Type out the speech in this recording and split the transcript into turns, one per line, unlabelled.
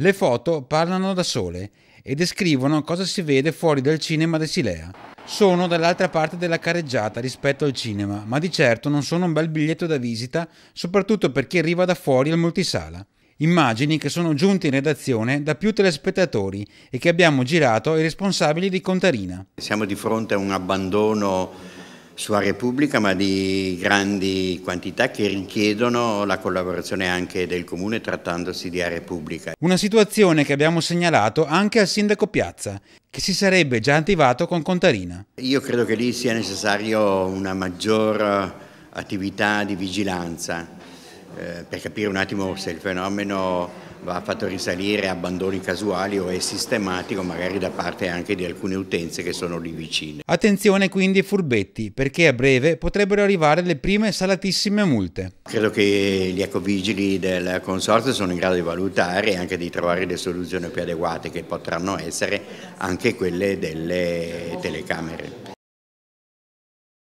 Le foto parlano da sole e descrivono cosa si vede fuori dal cinema di Silea. Sono dall'altra parte della carreggiata rispetto al cinema, ma di certo non sono un bel biglietto da visita, soprattutto per chi arriva da fuori al multisala. Immagini che sono giunte in redazione da più telespettatori e che abbiamo girato ai responsabili di Contarina.
Siamo di fronte a un abbandono Suare Pubblica, ma di grandi quantità che richiedono la collaborazione anche del Comune trattandosi di aree pubbliche. Una situazione che
abbiamo segnalato
anche al Sindaco
Piazza, che si sarebbe già attivato con Contarina.
Io credo che lì sia necessario una maggior attività di vigilanza eh, per capire un attimo se il fenomeno va fatto risalire a abbandoni casuali o è sistematico magari da parte anche di alcune utenze che sono lì vicine.
Attenzione quindi ai furbetti perché a breve potrebbero arrivare le prime salatissime multe.
Credo che gli ecovigili del consorzio sono in grado di valutare e anche di trovare le soluzioni più adeguate che potranno essere anche quelle delle telecamere.